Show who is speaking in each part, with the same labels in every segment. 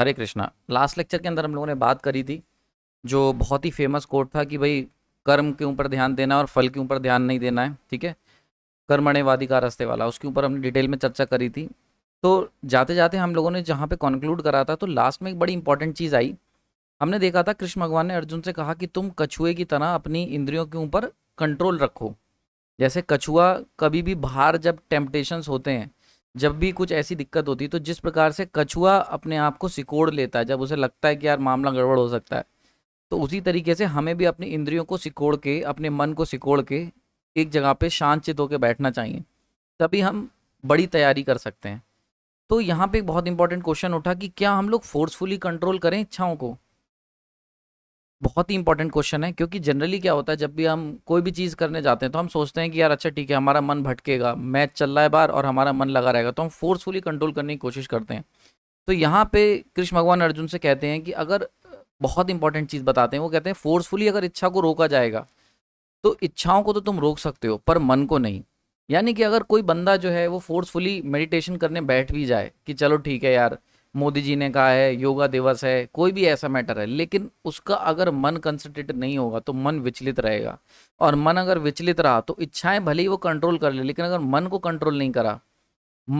Speaker 1: हरे Krishna last lecture के अंदर हम लोगों ने बात करी थी जो बहुत ही फेमस कोट था कि भाई कर्म के ऊपर ध्यान देना और फल के ऊपर ध्यान नहीं देना है ठीक है कर्मण्यवादी का रास्ते वाला उसके ऊपर हमने डिटेल में चर्चा करी थी तो जाते जाते हम लोगों ने जहाँ पे कंक्लूड करा था तो लास्ट में एक बड़ी इंपॉर्टेंट चीज़ आई हमने देखा था कृष्ण भगवान ने अर्जुन से कहा कि तुम कछुए की तरह अपनी इंद्रियों के ऊपर कंट्रोल रखो जैसे कछुआ कभी भी बाहर जब टेम्पटेशंस होते हैं जब भी कुछ ऐसी दिक्कत होती है तो जिस प्रकार से कछुआ अपने आप को सिकोड़ लेता है जब उसे लगता है कि यार मामला गड़बड़ हो सकता है तो उसी तरीके से हमें भी अपनी इंद्रियों को सिकोड़ के अपने मन को सिकोड़ के एक जगह पे शांत चित होकर बैठना चाहिए तभी हम बड़ी तैयारी कर सकते हैं तो यहाँ पे एक बहुत इंपॉर्टेंट क्वेश्चन उठा कि क्या हम लोग फोर्सफुली कंट्रोल करें इच्छाओं को बहुत ही इंपॉर्टेंट क्वेश्चन है क्योंकि जनरली क्या होता है जब भी हम कोई भी चीज़ करने जाते हैं तो हम सोचते हैं कि यार अच्छा ठीक है हमारा मन भटकेगा मैच चल रहा है बार और हमारा मन लगा रहेगा तो हम फोर्सफुली कंट्रोल करने की कोशिश करते हैं तो यहाँ पे कृष्ण भगवान अर्जुन से कहते हैं कि अगर बहुत इंपॉर्टेंट चीज़ बताते हैं वो कहते हैं फोर्सफुली अगर इच्छा को रोका जाएगा तो इच्छाओं को तो तुम रोक सकते हो पर मन को नहीं यानी कि अगर कोई बंदा जो है वो फोर्सफुली मेडिटेशन करने बैठ भी जाए कि चलो ठीक है यार मोदी जी ने कहा है योगा दिवस है कोई भी ऐसा मैटर है लेकिन उसका अगर मन कंसनट्रेट नहीं होगा तो मन विचलित रहेगा और मन अगर विचलित रहा तो इच्छाएं भले ही वो कंट्रोल कर ले लेकिन अगर मन को कंट्रोल नहीं करा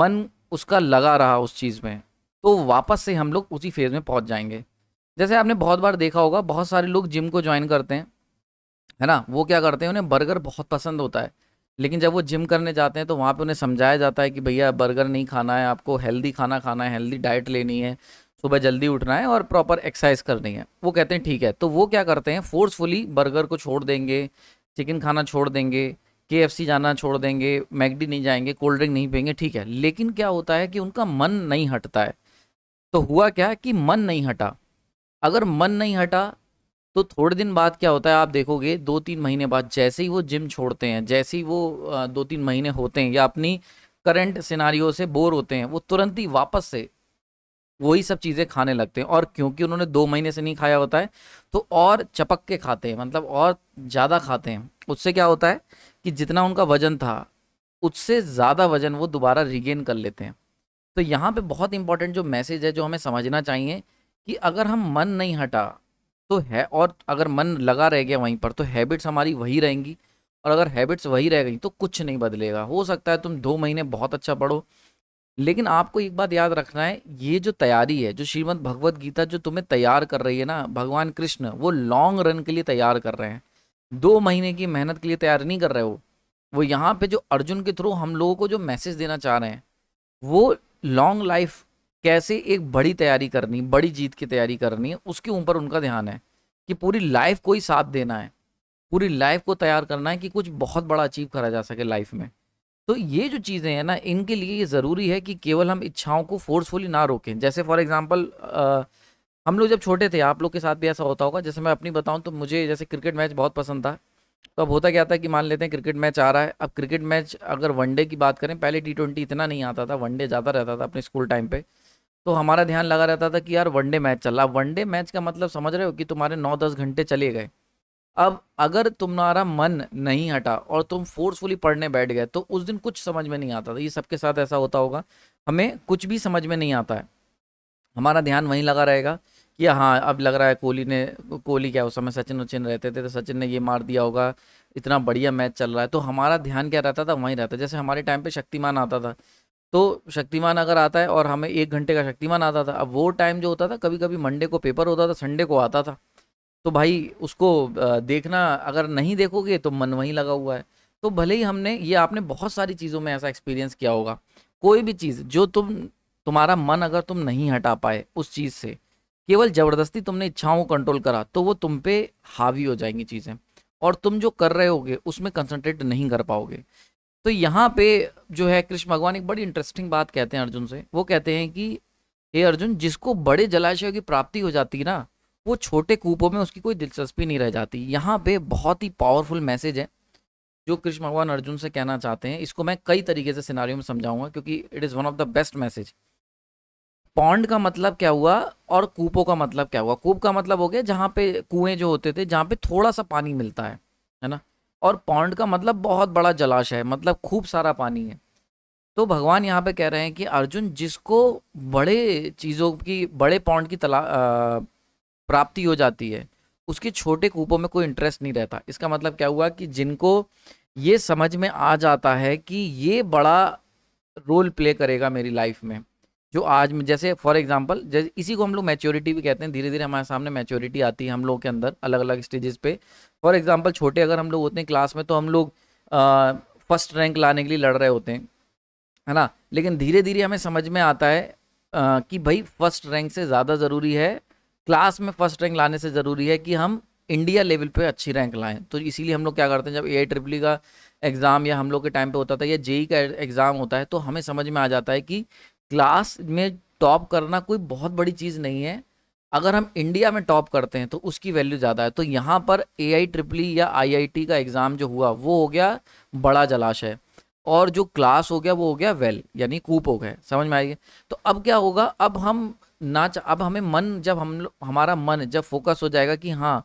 Speaker 1: मन उसका लगा रहा उस चीज़ में तो वापस से हम लोग उसी फेज़ में पहुँच जाएंगे जैसे आपने बहुत बार देखा होगा बहुत सारे लोग जिम को ज्वाइन करते हैं है ना वो क्या करते हैं उन्हें बर्गर बहुत पसंद होता है लेकिन जब वो जिम करने जाते हैं तो वहाँ पे उन्हें समझाया जाता है कि भैया बर्गर नहीं खाना है आपको हेल्दी खाना खाना है हेल्दी डाइट लेनी है सुबह जल्दी उठना है और प्रॉपर एक्सरसाइज करनी है वो कहते हैं ठीक है तो वो क्या करते हैं फोर्सफुली बर्गर को छोड़ देंगे चिकन खाना छोड़ देंगे के जाना छोड़ देंगे मैगडी नहीं जाएंगे कोल्ड ड्रिंक नहीं पियेंगे ठीक है लेकिन क्या होता है कि उनका मन नहीं हटता है तो हुआ क्या कि मन नहीं हटा अगर मन नहीं हटा तो थोड़े दिन बाद क्या होता है आप देखोगे दो तीन महीने बाद जैसे ही वो जिम छोड़ते हैं जैसे ही वो दो तीन महीने होते हैं या अपनी करंट सिनारियों से बोर होते हैं वो तुरंत ही वापस से वही सब चीज़ें खाने लगते हैं और क्योंकि उन्होंने दो महीने से नहीं खाया होता है तो और चपक के खाते हैं मतलब और ज़्यादा खाते हैं उससे क्या होता है कि जितना उनका वजन था उससे ज़्यादा वजन वो दोबारा रिगेन कर लेते हैं तो यहाँ पे बहुत इंपॉर्टेंट जो मैसेज है जो हमें समझना चाहिए कि अगर हम मन नहीं हटा तो है और अगर मन लगा रह गया वहीं पर तो हैबिट्स हमारी वही रहेंगी और अगर हैबिट्स वही रह गई तो कुछ नहीं बदलेगा हो सकता है तुम दो महीने बहुत अच्छा पढ़ो लेकिन आपको एक बात याद रखना है ये जो तैयारी है जो श्रीमद् भगवद गीता जो तुम्हें तैयार कर रही है ना भगवान कृष्ण वो लॉन्ग रन के लिए तैयार कर रहे हैं दो महीने की मेहनत के लिए तैयार नहीं कर रहे हो वो यहाँ पे जो अर्जुन के थ्रू हम लोगों को जो मैसेज देना चाह रहे हैं वो लॉन्ग लाइफ कैसे एक बड़ी तैयारी करनी बड़ी जीत की तैयारी करनी है उसके ऊपर उनका ध्यान है कि पूरी लाइफ को ही साथ देना है पूरी लाइफ को तैयार करना है कि कुछ बहुत बड़ा अचीव करा जा सके लाइफ में तो ये जो चीज़ें हैं ना इनके लिए ये ज़रूरी है कि केवल हम इच्छाओं को फोर्सफुली ना रोकें जैसे फॉर एग्जांपल हम लोग जब छोटे थे आप लोग के साथ भी ऐसा होता होगा जैसे मैं अपनी बताऊं तो मुझे जैसे क्रिकेट मैच बहुत पसंद था तो अब होता क्या था कि मान लेते हैं क्रिकेट मैच आ रहा है अब क्रिकेट मैच अगर वनडे की बात करें पहले टी ट्वेंटी इतना नहीं आता था वनडे ज़्यादा रहता था अपने स्कूल टाइम पर तो हमारा ध्यान लगा रहता था कि यार वनडे मैच चल रहा वनडे मैच का मतलब समझ रहे हो कि तुम्हारे नौ दस घंटे चले गए अब अगर तुम्हारा मन नहीं हटा और तुम फोर्सफुली पढ़ने बैठ गए तो उस दिन कुछ समझ में नहीं आता था ये सबके साथ ऐसा होता होगा हमें कुछ भी समझ में नहीं आता है हमारा ध्यान वहीं लगा रहेगा कि हाँ अब लग रहा है कोहली ने कोहली क्या उस समय सचिन उचिन रहते थे तो सचिन ने ये मार दिया होगा इतना बढ़िया मैच चल रहा है तो हमारा ध्यान क्या रहता था वहीं रहता जैसे हमारे टाइम पे शक्तिमान आता था तो शक्तिमान अगर आता है और हमें एक घंटे का शक्तिमान आता था अब वो टाइम जो होता था कभी कभी मंडे को पेपर होता था संडे को आता था तो भाई उसको देखना अगर नहीं देखोगे तो मन वहीं लगा हुआ है तो भले ही हमने ये आपने बहुत सारी चीज़ों में ऐसा एक्सपीरियंस किया होगा कोई भी चीज़ जो तुम तुम्हारा मन अगर तुम नहीं हटा पाए उस चीज़ से केवल ज़बरदस्ती तुमने इच्छाओं को कंट्रोल करा तो वो तुम पे हावी हो जाएंगी चीज़ें और तुम जो कर रहे होगे उसमें कंसंट्रेट नहीं कर पाओगे तो यहाँ पे जो है कृष्ण भगवान एक बड़ी इंटरेस्टिंग बात कहते हैं अर्जुन से वो कहते हैं कि हे अर्जुन जिसको बड़े जलाशयों की प्राप्ति हो जाती है ना वो छोटे कूपों में उसकी कोई दिलचस्पी नहीं रह जाती यहाँ पे बहुत ही पावरफुल मैसेज है जो कृष्ण भगवान अर्जुन से कहना चाहते हैं इसको मैं कई तरीके से सिनारियों में समझाऊंगा क्योंकि it is one of the best message pound का मतलब क्या हुआ और कूपों का मतलब क्या हुआ कूप का मतलब हो गया जहाँ पे कुएं जो होते थे जहाँ पे थोड़ा सा पानी मिलता है है ना और पौंड का मतलब बहुत बड़ा जलाशय है मतलब खूब सारा पानी है तो भगवान यहाँ पे कह रहे हैं कि अर्जुन जिसको बड़े चीज़ों की बड़े पौंड की तला आ, प्राप्ति हो जाती है उसके छोटे कूपों में कोई इंटरेस्ट नहीं रहता इसका मतलब क्या हुआ कि जिनको ये समझ में आ जाता है कि ये बड़ा रोल प्ले करेगा मेरी लाइफ में जो आज में जैसे फॉर एग्जाम्पल जैसे इसी को हम लोग मैच्योरिटी भी कहते हैं धीरे धीरे हमारे सामने मैच्योरिटी आती है हम लोग के अंदर अलग अलग स्टेजेस पे फॉर एग्जाम्पल छोटे अगर हम लोग होते हैं क्लास में तो हम लोग फर्स्ट रैंक लाने के लिए लड़ रहे होते हैं है ना लेकिन धीरे धीरे हमें समझ में आता है आ, कि भाई फर्स्ट रैंक से ज़्यादा ज़रूरी है क्लास में फर्स्ट रैंक लाने से ज़रूरी है कि हम इंडिया लेवल पे अच्छी रैंक लाएं तो इसीलिए हम लोग क्या करते हैं जब ए आई ट्रिपली का एग्ज़ाम या हम लोग के टाइम पे होता था या जेई e e का एग्ज़ाम होता है तो हमें समझ में आ जाता है कि क्लास में टॉप करना कोई बहुत बड़ी चीज़ नहीं है अगर हम इंडिया में टॉप करते हैं तो उसकी वैल्यू ज़्यादा है तो यहाँ पर ए आई ट्रिपली या टी का एग्ज़ाम जो हुआ वो हो गया बड़ा जलाशय और जो क्लास हो गया वो हो गया वेल यानी कूप हो गए समझ में आएगी तो अब क्या होगा अब हम नाच अब हमें मन जब हम हमारा मन जब फोकस हो जाएगा कि हाँ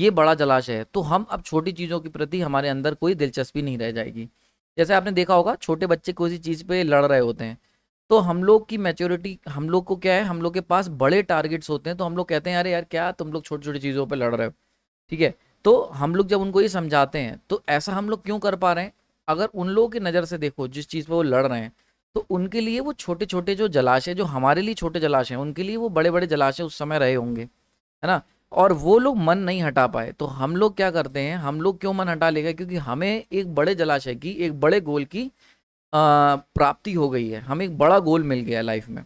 Speaker 1: ये बड़ा जलाशय है तो हम अब छोटी चीज़ों के प्रति हमारे अंदर कोई दिलचस्पी नहीं रह जाएगी जैसे आपने देखा होगा छोटे बच्चे कोई सी चीज़ पे लड़ रहे होते हैं तो हम लोग की मेच्योरिटी हम लोग को क्या है हम लोग के पास बड़े टारगेट्स होते हैं तो हम लोग कहते हैं यार यार क्या तुम लोग छोटी छोटी चीज़ों पर लड़ रहे हो ठीक है तो हम लोग जब उनको ये समझाते हैं तो ऐसा हम लोग क्यों कर पा रहे हैं अगर उन लोगों की नज़र से देखो जिस चीज़ पर वो लड़ रहे हैं तो उनके लिए वो छोटे छोटे जो जलाशय जो हमारे लिए छोटे जलाशय हैं उनके लिए वो बड़े बड़े जलाशय उस समय रहे होंगे है ना और वो लोग मन नहीं हटा पाए तो हम लोग क्या करते हैं हम लोग क्यों मन हटा लेगा क्योंकि हमें एक बड़े जलाशय की एक बड़े गोल की प्राप्ति हो गई है हमें एक बड़ा गोल मिल गया लाइफ में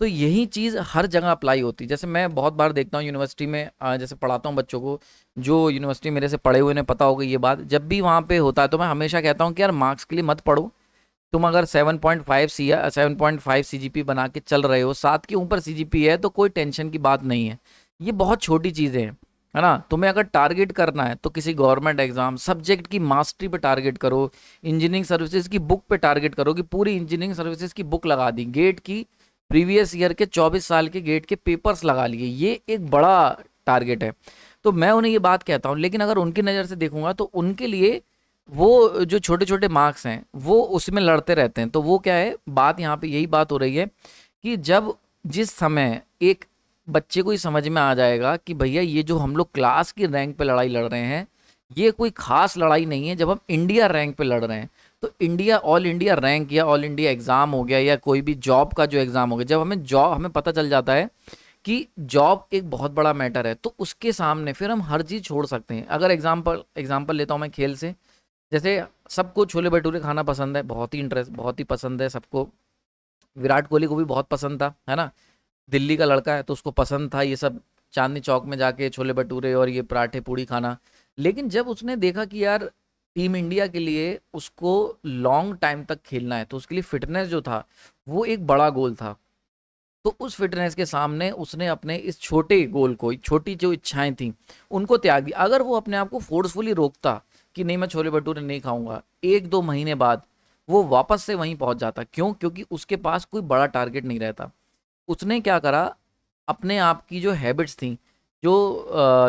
Speaker 1: तो यही चीज़ हर जगह अप्लाई होती है जैसे मैं बहुत बार देखता हूँ यूनिवर्सिटी में जैसे पढ़ाता हूँ बच्चों को जो यूनिवर्सिटी मेरे से पढ़े हुए उन्हें पता होगा ये बात जब भी वहाँ पे होता है तो मैं हमेशा कहता हूँ कि यार मार्क्स के लिए मत पढ़ो तुम अगर 7.5 C seven point five C बना के चल रहे हो सात के ऊपर सी है तो कोई टेंशन की बात नहीं है ये बहुत छोटी चीज़ें हैं है ना तुम्हें अगर टारगेट करना है तो किसी गवर्नमेंट एग्जाम सब्जेक्ट की मास्टरी पे टारगेट करो इंजीनियरिंग सर्विसेज की बुक पे टारगेट करो कि पूरी इंजीनियरिंग सर्विसेज की बुक लगा दी गेट की प्रीवियस ईयर के 24 साल के गेट के पेपर्स लगा लिए ये एक बड़ा टारगेट है तो मैं उन्हें ये बात कहता हूँ लेकिन अगर उनकी नज़र से देखूंगा तो उनके लिए वो जो छोटे छोटे मार्क्स हैं वो उसमें लड़ते रहते हैं तो वो क्या है बात यहाँ पे यही बात हो रही है कि जब जिस समय एक बच्चे को ये समझ में आ जाएगा कि भैया ये जो हम लोग क्लास की रैंक पे लड़ाई लड़ रहे हैं ये कोई खास लड़ाई नहीं है जब हम इंडिया रैंक पे लड़ रहे हैं तो इंडिया ऑल इंडिया रैंक या ऑल इंडिया एग्ज़ाम हो गया या कोई भी जॉब का जो एग्ज़ाम हो गया जब हमें जॉब हमें पता चल जाता है कि जॉब एक बहुत बड़ा मैटर है तो उसके सामने फिर हम हर चीज़ छोड़ सकते हैं अगर एग्जाम्पल एग्जाम्पल लेता हूँ मैं खेल से जैसे सबको छोले भटूरे खाना पसंद है बहुत ही इंटरेस्ट बहुत ही पसंद है सबको विराट कोहली को भी बहुत पसंद था है ना दिल्ली का लड़का है तो उसको पसंद था ये सब चांदनी चौक में जाके छोले भटूरे और ये पराठे पूड़ी खाना लेकिन जब उसने देखा कि यार टीम इंडिया के लिए उसको लॉन्ग टाइम तक खेलना है तो उसके लिए फिटनेस जो था वो एक बड़ा गोल था तो उस फिटनेस के सामने उसने अपने इस छोटे गोल को छोटी जो इच्छाएं थी उनको त्याग दी अगर वो अपने आप को फोर्सफुली रोकता कि नहीं मैं छोले भटूरे नहीं खाऊंगा एक दो महीने बाद वो वापस से वहीं पहुंच जाता क्यों क्योंकि उसके पास कोई बड़ा टारगेट नहीं रहता उसने क्या करा अपने आप की जो हैबिट्स थी जो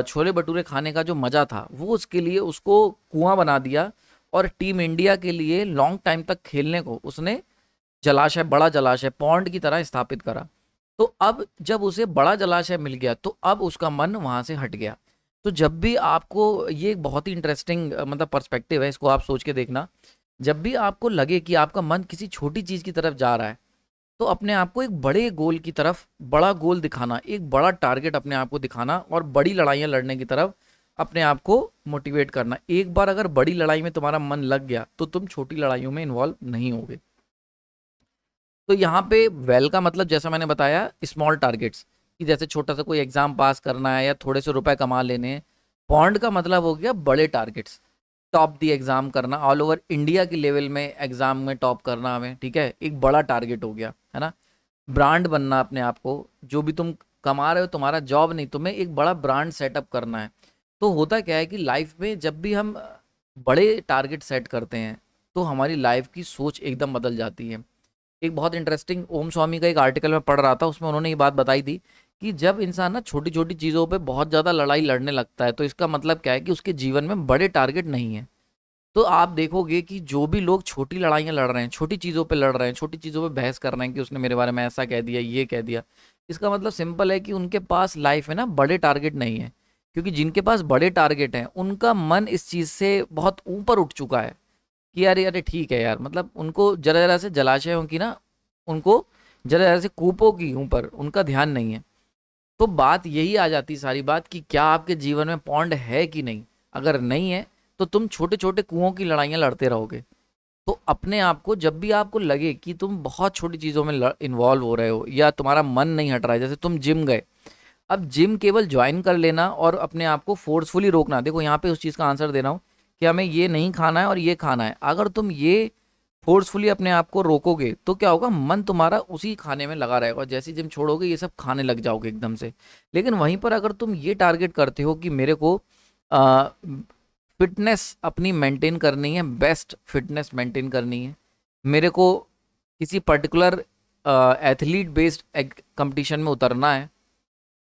Speaker 1: छोले भटूरे खाने का जो मज़ा था वो उसके लिए उसको कुआं बना दिया और टीम इंडिया के लिए लॉन्ग टाइम तक खेलने को उसने जलाशय बड़ा जलाशय पौंड की तरह स्थापित करा तो अब जब उसे बड़ा जलाशय मिल गया तो अब उसका मन वहाँ से हट गया तो जब भी आपको ये एक बहुत ही इंटरेस्टिंग मतलब पर्सपेक्टिव है इसको आप सोच के देखना जब भी आपको लगे कि आपका मन किसी छोटी चीज़ की तरफ जा रहा है तो अपने आप को एक बड़े गोल की तरफ बड़ा गोल दिखाना एक बड़ा टारगेट अपने आप को दिखाना और बड़ी लड़ाइयाँ लड़ने की तरफ अपने आप को मोटिवेट करना एक बार अगर बड़ी लड़ाई में तुम्हारा मन लग गया तो तुम छोटी लड़ाइयों में इन्वॉल्व नहीं होगे तो यहाँ पे वेल का मतलब जैसा मैंने बताया स्मॉल टारगेट्स कि जैसे छोटा सा कोई एग्ज़ाम पास करना है या थोड़े से रुपए कमा लेने हैं पॉन्ड का मतलब हो गया बड़े टारगेट्स टॉप दी एग्ज़ाम करना ऑल ओवर इंडिया के लेवल में एग्ज़ाम में टॉप करना हमें ठीक है एक बड़ा टारगेट हो गया है ना ब्रांड बनना अपने आप को जो भी तुम कमा रहे हो तुम्हारा जॉब नहीं तुम्हें एक बड़ा ब्रांड सेटअप करना है तो होता क्या है कि लाइफ में जब भी हम बड़े टारगेट सेट करते हैं तो हमारी लाइफ की सोच एकदम बदल जाती है एक बहुत इंटरेस्टिंग ओम स्वामी का एक आर्टिकल में पढ़ रहा था उसमें उन्होंने ये बात बताई थी कि जब इंसान ना छोटी छोटी चीज़ों पे बहुत ज़्यादा लड़ाई लड़ने लगता है तो इसका मतलब क्या है कि उसके जीवन में बड़े टारगेट नहीं है तो आप देखोगे कि जो भी लोग छोटी लड़ाइयाँ लड़ रहे हैं छोटी चीज़ों पर लड़ रहे हैं छोटी चीज़ों पर बहस कर रहे हैं कि उसने मेरे बारे में ऐसा कह दिया ये कह दिया इसका मतलब सिंपल है कि उनके पास लाइफ में ना बड़े टारगेट नहीं है क्योंकि जिनके पास बड़े टारगेट हैं उनका मन इस चीज़ से बहुत ऊपर उठ चुका है कि यार अरे ठीक है यार मतलब उनको जरा जरा से जलाशयों की ना उनको जरा जरा से कूपों की ऊपर उनका ध्यान नहीं है तो बात यही आ जाती सारी बात कि क्या आपके जीवन में पौंड है कि नहीं अगर नहीं है तो तुम छोटे छोटे कुओं की लड़ाइयाँ लड़ते रहोगे तो अपने आप को जब भी आपको लगे कि तुम बहुत छोटी चीज़ों में इन्वॉल्व हो रहे हो या तुम्हारा मन नहीं हट रहा है जैसे तुम जिम गए अब जिम केवल ज्वाइन कर लेना और अपने आप को फोर्सफुली रोकना देखो यहाँ पे उस चीज़ का आंसर दे रहा हूँ कि हमें ये नहीं खाना है और ये खाना है अगर तुम ये फोर्सफुली अपने आप को रोकोगे तो क्या होगा मन तुम्हारा उसी खाने में लगा रहेगा जैसे जिम छोड़ोगे ये सब खाने लग जाओगे एकदम से लेकिन वहीं पर अगर तुम ये टारगेट करते हो कि मेरे को फिटनेस अपनी मेंटेन करनी है बेस्ट फिटनेस मेंटेन करनी है मेरे को किसी पर्टिकुलर एथलीट बेस्ड कंपटीशन में उतरना है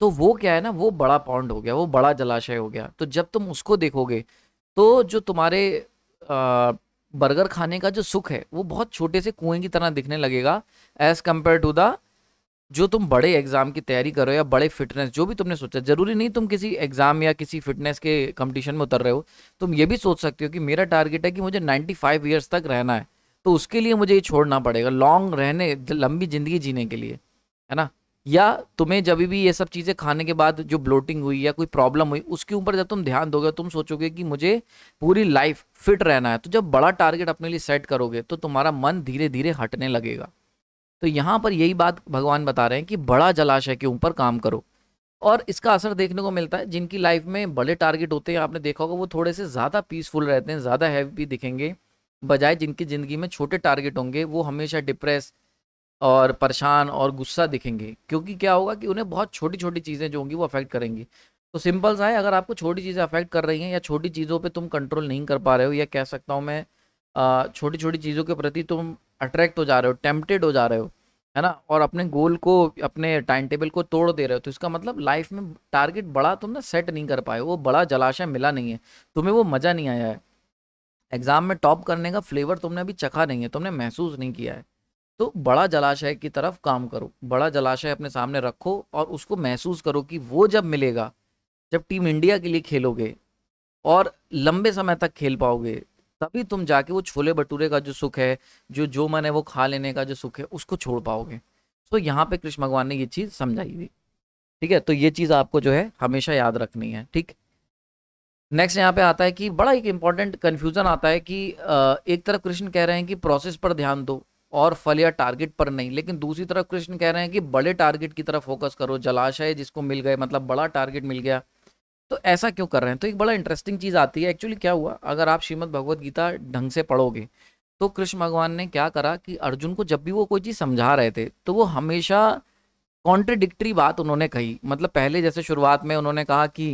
Speaker 1: तो वो क्या है ना वो बड़ा पॉन्ड हो गया वो बड़ा जलाशय हो गया तो जब तुम उसको देखोगे तो जो तुम्हारे आ, बर्गर खाने का जो सुख है वो बहुत छोटे से कुएं की तरह दिखने लगेगा एज कम्पेयर टू द जो तुम बड़े एग्जाम की तैयारी करो या बड़े फिटनेस जो भी तुमने सोचा जरूरी नहीं तुम किसी एग्जाम या किसी फिटनेस के कंपटीशन में उतर रहे हो तुम ये भी सोच सकते हो कि मेरा टारगेट है कि मुझे 95 फाइव ईयर्स तक रहना है तो उसके लिए मुझे ये छोड़ना पड़ेगा लॉन्ग रहने लंबी जिंदगी जीने के लिए है ना या तुम्हें जब भी ये सब चीज़ें खाने के बाद जो ब्लोटिंग हुई या कोई प्रॉब्लम हुई उसके ऊपर जब तुम ध्यान दोगे तुम सोचोगे कि मुझे पूरी लाइफ फिट रहना है तो जब बड़ा टारगेट अपने लिए सेट करोगे तो तुम्हारा मन धीरे धीरे हटने लगेगा तो यहाँ पर यही बात भगवान बता रहे हैं कि बड़ा जलाशय के ऊपर काम करो और इसका असर देखने को मिलता है जिनकी लाइफ में बड़े टारगेट होते हैं आपने देखा होगा वो थोड़े से ज़्यादा पीसफुल रहते हैं ज़्यादा हैवी दिखेंगे बजाय जिनकी ज़िंदगी में छोटे टारगेट होंगे वो हमेशा डिप्रेस और परेशान और गुस्सा दिखेंगे क्योंकि क्या होगा कि उन्हें बहुत छोटी छोटी चीज़ें जो होंगी वो अफेक्ट करेंगी तो सिंपल सा है अगर आपको छोटी चीज़ें अफेक्ट कर रही हैं या छोटी चीज़ों पे तुम कंट्रोल नहीं कर पा रहे हो या कह सकता हूँ मैं छोटी छोटी चीज़ों के प्रति तुम अट्रैक्ट हो जा रहे हो टेम्पटेड हो जा रहे हो है ना और अपने गोल को अपने टाइम टेबल को तोड़ दे रहे हो तो इसका मतलब लाइफ में टारगेट बड़ा तुम ना सेट नहीं कर पाए वो बड़ा जलाशय मिला नहीं है तुम्हें वो मज़ा नहीं आया है एग्ज़ाम में टॉप करने का फ्लेवर तुमने अभी चखा नहीं है तुमने महसूस नहीं किया है तो बड़ा जलाशय की तरफ काम करो बड़ा जलाशय अपने सामने रखो और उसको महसूस करो कि वो जब मिलेगा जब टीम इंडिया के लिए खेलोगे और लंबे समय तक खेल पाओगे तभी तुम जाके वो छोले भटूरे का जो सुख है जो जो मन है वो खा लेने का जो सुख है उसको छोड़ पाओगे तो यहाँ पे कृष्ण भगवान ने ये चीज़ समझाई हुई ठीक है तो ये चीज़ आपको जो है हमेशा याद रखनी है ठीक नेक्स्ट यहाँ पे आता है कि बड़ा एक इम्पॉर्टेंट कन्फ्यूज़न आता है कि एक तरफ कृष्ण कह रहे हैं कि प्रोसेस पर ध्यान दो और फल या टारगेट पर नहीं लेकिन दूसरी तरफ कृष्ण कह रहे हैं कि बड़े टारगेट की तरफ फोकस करो जलाशय जिसको मिल गए मतलब बड़ा टारगेट मिल गया तो ऐसा क्यों कर रहे हैं तो एक बड़ा इंटरेस्टिंग चीज़ आती है एक्चुअली क्या हुआ अगर आप श्रीमद भगवद गीता ढंग से पढ़ोगे तो कृष्ण भगवान ने क्या करा कि अर्जुन को जब भी वो कोई चीज़ समझा रहे थे तो वो हमेशा कॉन्ट्रडिक्टरी बात उन्होंने कही मतलब पहले जैसे शुरुआत में उन्होंने कहा कि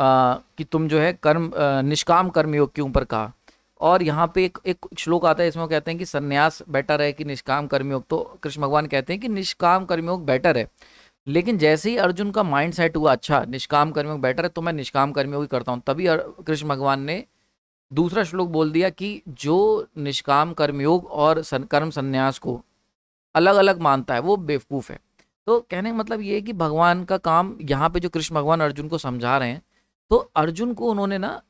Speaker 1: आ, कि तुम जो है कर्म आ, निष्काम कर्मयोग के ऊपर कहा और यहाँ पे एक एक श्लोक आता है इसमें कहते हैं कि सन्यास बेटर है कि निष्काम कर्मयोग तो कृष्ण भगवान कहते हैं कि निष्काम कर्मयोग बेटर है लेकिन जैसे ही अर्जुन का माइंड सेट हुआ अच्छा निष्काम कर्मयोग बेटर है तो मैं निष्काम कर्मयोग ही करता हूँ तभी कृष्ण भगवान ने दूसरा श्लोक बोल दिया कि जो निष्काम कर्मयोग और सन, कर्म संन्यास को अलग अलग मानता है वो बेवकूफ़ है तो कहने का मतलब ये है कि भगवान का काम यहाँ पे जो कृष्ण भगवान अर्जुन को समझा रहे हैं तो अर्जुन को उन्होंने ना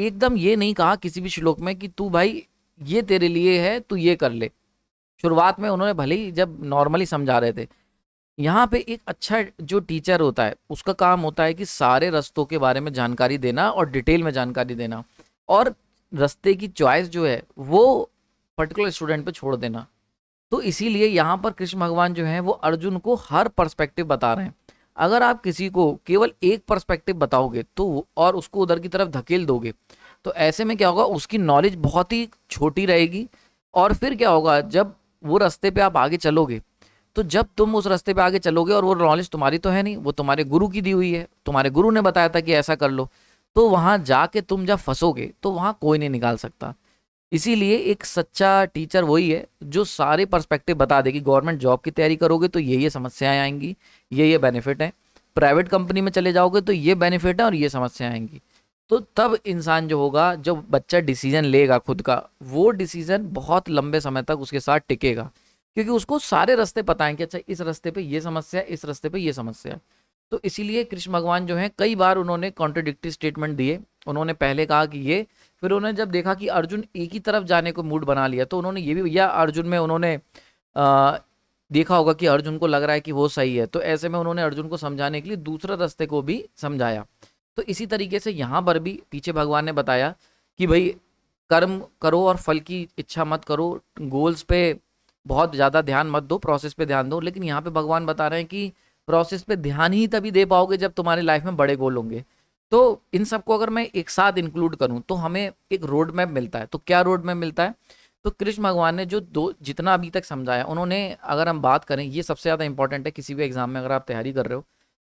Speaker 1: एकदम ये नहीं कहा किसी भी श्लोक में कि तू भाई ये तेरे लिए है तू ये कर ले शुरुआत में उन्होंने भले ही जब नॉर्मली समझा रहे थे यहाँ पे एक अच्छा जो टीचर होता है उसका काम होता है कि सारे रस्तों के बारे में जानकारी देना और डिटेल में जानकारी देना और रस्ते की चॉइस जो है वो पर्टिकुलर स्टूडेंट पे छोड़ देना तो इसीलिए यहाँ पर कृष्ण भगवान जो है वो अर्जुन को हर पर्सपेक्टिव बता रहे हैं अगर आप किसी को केवल एक पर्सपेक्टिव बताओगे तो और उसको उधर की तरफ धकेल दोगे तो ऐसे में क्या होगा उसकी नॉलेज बहुत ही छोटी रहेगी और फिर क्या होगा जब वो रास्ते पे आप आगे चलोगे तो जब तुम उस रास्ते पे आगे चलोगे और वो नॉलेज तुम्हारी तो है नहीं वो तुम्हारे गुरु की दी हुई है तुम्हारे गुरु ने बताया था कि ऐसा कर लो तो वहाँ जाके तुम जब फंसोगे तो वहाँ कोई नहीं निकाल सकता इसीलिए एक सच्चा टीचर वही है जो सारे पर्सपेक्टिव बता दे कि गवर्नमेंट जॉब की तैयारी करोगे तो ये ये समस्याएं आएंगी ये ये बेनिफिट हैं प्राइवेट कंपनी में चले जाओगे तो ये बेनिफिट है और ये समस्याएं आएंगी तो तब इंसान जो होगा जब बच्चा डिसीजन लेगा खुद का वो डिसीजन बहुत लंबे समय तक उसके साथ टिकेगा क्योंकि उसको सारे रास्ते पता है कि अच्छा इस रास्ते पे ये समस्या इस रास्ते पे ये समस्या है तो इसीलिए कृष्ण भगवान जो हैं कई बार उन्होंने कॉन्ट्रोडिक्टिव स्टेटमेंट दिए उन्होंने पहले कहा कि ये फिर उन्होंने जब देखा कि अर्जुन एक ही तरफ जाने को मूड बना लिया तो उन्होंने ये भी या अर्जुन में उन्होंने आ, देखा होगा कि अर्जुन को लग रहा है कि वो सही है तो ऐसे में उन्होंने अर्जुन को समझाने के लिए दूसरे रास्ते को भी समझाया तो इसी तरीके से यहाँ पर भी पीछे भगवान ने बताया कि भाई कर्म करो और फल की इच्छा मत करो गोल्स पे बहुत ज़्यादा ध्यान मत दो प्रोसेस पे ध्यान दो लेकिन यहाँ पे भगवान बता रहे हैं कि प्रोसेस पे ध्यान ही तभी दे पाओगे जब तुम्हारी लाइफ में बड़े गोल होंगे तो इन सबको अगर मैं एक साथ इंक्लूड करूं तो हमें एक रोड मैप मिलता है तो क्या रोड मैप मिलता है तो कृष्ण भगवान ने जो दो जितना अभी तक समझाया उन्होंने अगर हम बात करें ये सबसे ज़्यादा इंपॉर्टेंट है किसी भी एग्जाम में अगर आप तैयारी कर रहे हो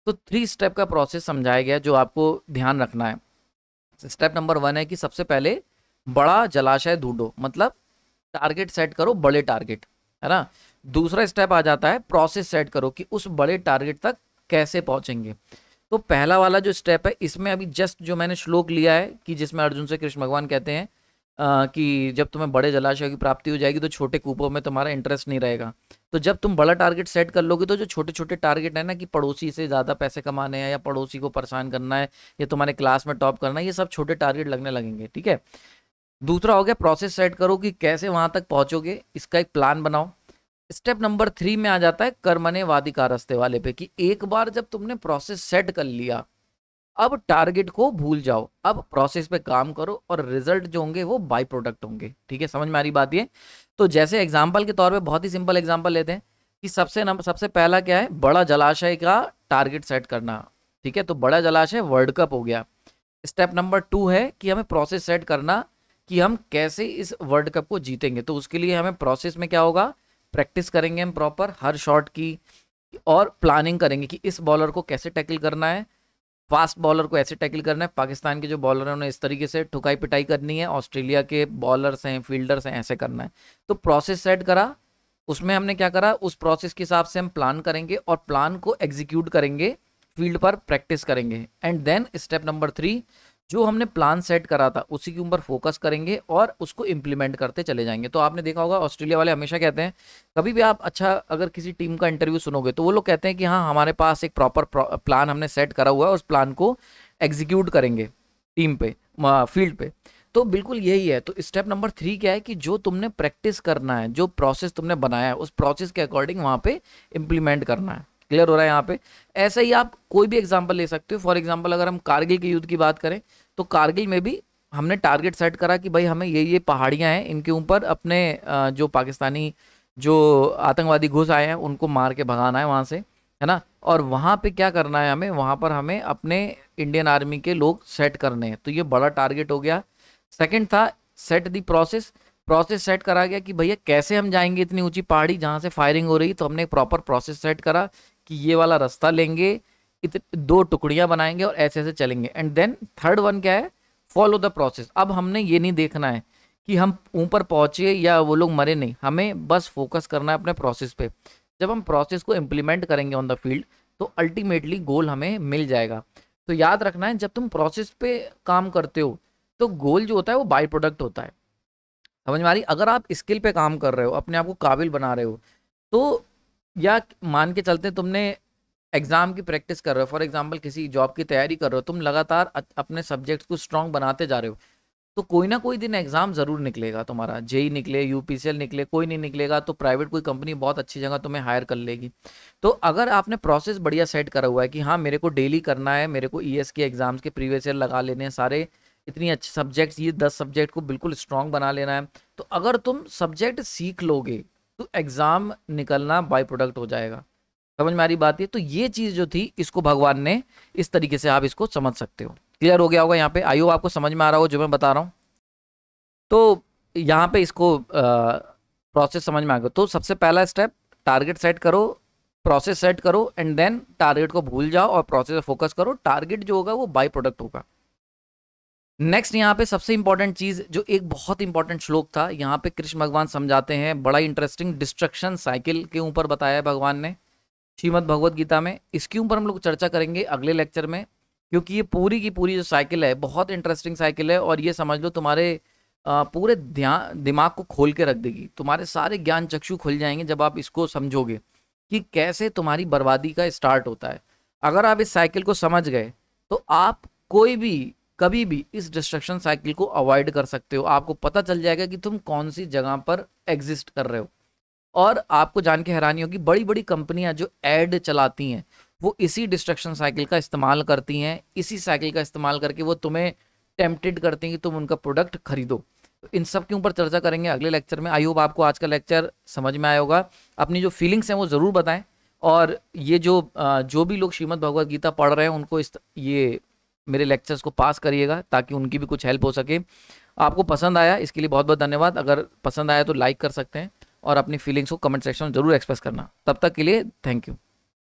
Speaker 1: तो थ्री स्टेप का प्रोसेस समझाया गया जो आपको ध्यान रखना है स्टेप नंबर वन है कि सबसे पहले बड़ा जलाशय ढूंढो मतलब टारगेट सेट करो बड़े टारगेट है ना दूसरा स्टेप आ जाता है प्रोसेस सेट करो कि उस बड़े टारगेट तक कैसे पहुंचेंगे तो पहला वाला जो स्टेप है इसमें अभी जस्ट जो मैंने श्लोक लिया है कि जिसमें अर्जुन से कृष्ण भगवान कहते हैं आ, कि जब तुम्हें बड़े जलाशयों की प्राप्ति हो जाएगी तो छोटे कूपों में तुम्हारा इंटरेस्ट नहीं रहेगा तो जब तुम बड़ा टारगेट सेट कर लोगे तो जो छोटे छोटे टारगेट है ना कि पड़ोसी से ज़्यादा पैसे कमाने हैं या पड़ोसी को परेशान करना है या तुम्हारे क्लास में टॉप करना है ये सब छोटे टारगेट लगने लगेंगे ठीक है दूसरा हो गया प्रोसेस सेट करो कि कैसे वहाँ तक पहुँचोगे इसका एक प्लान बनाओ स्टेप नंबर थ्री में आ जाता है कर्मने वादिका रस्ते वाले पे कि एक बार जब तुमने प्रोसेस सेट कर लिया अब टारगेट को भूल जाओ अब प्रोसेस पे काम करो और रिजल्ट जो होंगे वो बाई प्रोडक्ट होंगे ठीक है समझ में आ रही बात ये तो जैसे एग्जाम्पल के तौर पर बहुत ही सिंपल एग्जाम्पल लेते हैं कि सबसे नंबर सबसे पहला क्या है बड़ा जलाशय का टारगेट सेट करना ठीक है तो बड़ा जलाशय वर्ल्ड कप हो गया स्टेप नंबर टू है कि हमें प्रोसेस सेट करना कि हम कैसे इस वर्ल्ड कप को जीतेंगे तो उसके लिए हमें प्रोसेस में क्या होगा प्रैक्टिस करेंगे हम प्रॉपर हर शॉट की और प्लानिंग करेंगे कि इस बॉलर को कैसे टैकल करना है फास्ट बॉलर को ऐसे टैकल करना है पाकिस्तान के जो बॉलर हैं उन्हें इस तरीके से ठुकाई पिटाई करनी है ऑस्ट्रेलिया के बॉलर्स हैं फील्डर्स हैं ऐसे करना है तो प्रोसेस सेट करा उसमें हमने क्या करा उस प्रोसेस के हिसाब से हम प्लान करेंगे और प्लान को एग्जीक्यूट करेंगे फील्ड पर प्रैक्टिस करेंगे and then step number three जो हमने प्लान सेट करा था उसी के ऊपर फोकस करेंगे और उसको इम्प्लीमेंट करते चले जाएंगे तो आपने देखा होगा ऑस्ट्रेलिया वाले हमेशा कहते हैं कभी भी आप अच्छा अगर किसी टीम का इंटरव्यू सुनोगे तो वो लोग कहते हैं कि हाँ हमारे पास एक प्रॉपर प्लान हमने सेट करा हुआ है उस प्लान को एग्जीक्यूट करेंगे टीम पे फील्ड पे तो बिल्कुल यही है तो स्टेप नंबर थ्री क्या है कि जो तुमने प्रैक्टिस करना है जो प्रोसेस तुमने बनाया है उस प्रोसेस के अकॉर्डिंग वहाँ पे इम्प्लीमेंट करना है क्लियर हो रहा है यहाँ पे ऐसे ही आप कोई भी एग्जाम्पल ले सकते हो फॉर एग्जाम्पल अगर हम कारगिल के युद्ध की बात करें तो कारगिल में भी हमने टारगेट सेट करा कि भाई हमें ये ये पहाड़ियाँ हैं इनके ऊपर अपने जो पाकिस्तानी जो आतंकवादी घुस आए हैं उनको मार के भगाना है वहाँ से है ना और वहाँ पे क्या करना है हमें वहाँ पर हमें अपने इंडियन आर्मी के लोग सेट करने हैं तो ये बड़ा टारगेट हो गया सेकंड था set the process process set करा गया कि भैया कैसे हम जाएंगे इतनी ऊंची पहाड़ी जहाँ से फायरिंग हो रही तो हमने प्रॉपर प्रोसेस सेट करा कि ये वाला रास्ता लेंगे दो टुकड़ियाँ बनाएंगे और ऐसे ऐसे चलेंगे एंड देन थर्ड वन क्या है फॉलो द प्रोसेस अब हमने ये नहीं देखना है कि हम ऊपर पहुँचे या वो लोग मरे नहीं हमें बस फोकस करना है अपने प्रोसेस पे जब हम प्रोसेस को इम्प्लीमेंट करेंगे ऑन द फील्ड तो अल्टीमेटली गोल हमें मिल जाएगा तो याद रखना है जब तुम प्रोसेस पे काम करते हो तो गोल जो होता है वो बाई प्रोडक्ट होता है समझ में आ रही अगर आप स्किल पे काम कर रहे हो अपने आप को काबिल बना रहे हो तो या मान के चलते तुमने एग्ज़ाम की प्रैक्टिस कर रहे हो फॉर एग्जाम्पल किसी जॉब की तैयारी कर रहे हो तुम लगातार अपने सब्जेक्ट्स को स्ट्रॉन्ग बनाते जा रहे हो तो कोई ना कोई दिन एग्ज़ाम ज़रूर निकलेगा तुम्हारा जेई निकले यू निकले कोई नहीं निकलेगा तो प्राइवेट कोई कंपनी बहुत अच्छी जगह तुम्हें हायर कर लेगी तो अगर आपने प्रोसेस बढ़िया सेट करा हुआ है कि हाँ मेरे को डेली करना है मेरे को ई e के एग्ज़ाम्स के प्रीवियस ईयर लगा लेने हैं सारे इतनी अच्छे सब्जेक्ट्स ये दस सब्जेक्ट को बिल्कुल स्ट्रांग बना लेना है तो अगर तुम सब्जेक्ट सीख लोगे तो एग्ज़ाम निकलना बाई प्रोडक्ट हो जाएगा समझ में आ रही बात है तो ये चीज़ जो थी इसको भगवान ने इस तरीके से आप इसको समझ सकते हो क्लियर हो गया होगा यहाँ पे आई आपको समझ में आ रहा हो जो मैं बता रहा हूँ तो यहाँ पे इसको प्रोसेस समझ में आ गया तो सबसे पहला स्टेप टारगेट सेट करो प्रोसेस सेट करो एंड देन टारगेट को भूल जाओ और प्रोसेस फोकस करो टारगेट जो होगा वो बाई प्रोडक्ट होगा नेक्स्ट यहाँ पे सबसे इंपॉर्टेंट चीज जो एक बहुत इंपॉर्टेंट श्लोक था यहाँ पे कृष्ण भगवान समझाते हैं बड़ा इंटरेस्टिंग डिस्ट्रक्शन साइकिल के ऊपर बताया है भगवान ने श्रीमद भगवद गीता में इसके ऊपर हम लोग चर्चा करेंगे अगले लेक्चर में क्योंकि ये पूरी की पूरी जो साइकिल है बहुत इंटरेस्टिंग साइकिल है और ये समझ लो तुम्हारे पूरे ध्यान दिमाग को खोल के रख देगी तुम्हारे सारे ज्ञान चक्षु खुल जाएंगे जब आप इसको समझोगे कि कैसे तुम्हारी बर्बादी का स्टार्ट होता है अगर आप इस साइकिल को समझ गए तो आप कोई भी कभी भी इस डिस्ट्रक्शन साइकिल को अवॉइड कर सकते हो आपको पता चल जाएगा कि तुम कौन सी जगह पर एग्जिस्ट कर रहे हो और आपको जान के हैरानी होगी बड़ी बड़ी कंपनियां जो एड चलाती हैं वो इसी डिस्ट्रक्शन साइकिल का इस्तेमाल करती हैं इसी साइकिल का इस्तेमाल करके वो तुम्हें टेम्पटेड करती हैं कि तुम उनका प्रोडक्ट खरीदो तो इन सब के ऊपर चर्चा करेंगे अगले लेक्चर में आई होप आपको आज का लेक्चर समझ में आया होगा अपनी जो फीलिंग्स हैं वो ज़रूर बताएं और ये जो जो भी लोग श्रीमद भगवद गीता पढ़ रहे हैं उनको इस ये मेरे लेक्चर्स को पास करिएगा ताकि उनकी भी कुछ हेल्प हो सके आपको पसंद आया इसके लिए बहुत बहुत धन्यवाद अगर पसंद आया तो लाइक कर सकते हैं और अपनी फीलिंग्स को कमेंट सेक्शन में जरूर एक्सप्रेस करना तब तक के लिए थैंक यू